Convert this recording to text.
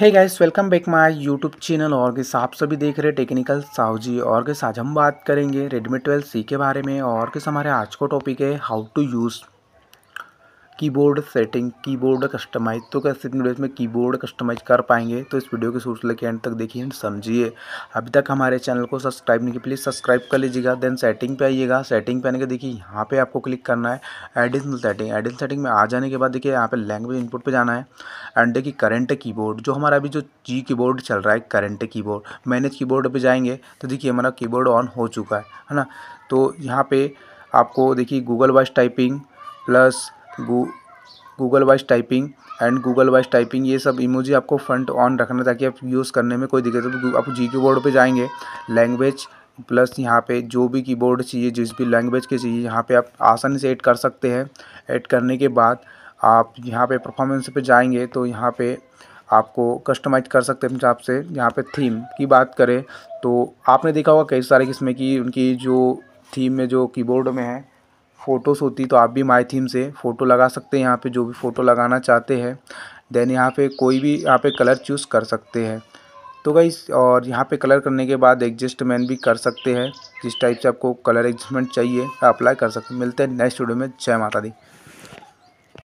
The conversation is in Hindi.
है guys welcome back my YouTube channel और किस आप सभी देख रहे टेक्निकल साहु जी और किस आज हम बात करेंगे रेडमी ट्वेल्व सी के बारे में और किस हमारे आज को टॉपिक है how to use keyboard setting keyboard customize तो कैसे इतनी वीडियो में कीबोर्ड कस्टमाइज कर पाएंगे तो इस वीडियो के सोच लेके एंड तक देखिए समझिए अभी तक हमारे चैनल को सब्सक्राइब नहीं किया प्लीज़ सब्सक्राइब कर लीजिएगा देन सेटिंग पे आइएगा सेटिंग पे आने के देखिए यहाँ पे आपको क्लिक करना है एडिशनल सेटिंग एडिशनल सेटिंग में आ जाने के बाद देखिए यहाँ पर लैंग्वेज इनपुट पर जाना है एंड देखिए करेंट की जो हमारा अभी जो जी की चल रहा है current board manage keyboard जाएंगे तो देखिए हमारा की ऑन हो चुका है है ना तो यहाँ पर आपको देखिए Google voice typing plus Google wise typing and Google wise typing ये सब इमोजी आपको फ्रंट ऑन रखना ताकि आप यूज़ करने में कोई दिक्कत हो तो आप जी बोर्ड पर जाएंगे लैंग्वेज प्लस यहाँ पे जो भी कीबोर्ड चाहिए जिस भी लैंग्वेज के चाहिए यहाँ पे आप आसानी से ऐड कर सकते हैं ऐड करने के बाद आप यहाँ पे परफॉर्मेंस पे जाएंगे तो यहाँ पे आपको कस्टमाइज कर सकते हैं हिसाब से यहाँ पे थीम की बात करें तो आपने देखा होगा कई सारे किस्में की उनकी जो थीम में जो कीबोर्ड में है फ़ोटोज़ होती तो आप भी माई थीम से फ़ोटो लगा सकते हैं यहाँ पे जो भी फ़ोटो लगाना चाहते हैं देन यहाँ पे कोई भी यहाँ पे कलर चूज़ कर सकते हैं तो गई और यहाँ पे कलर करने के बाद एडजस्टमेंट भी कर सकते हैं जिस टाइप से आपको कलर एडजस्टमेंट चाहिए अप्लाई कर सकते मिलते हैं नेक्स्ट वीडियो में जय माता दी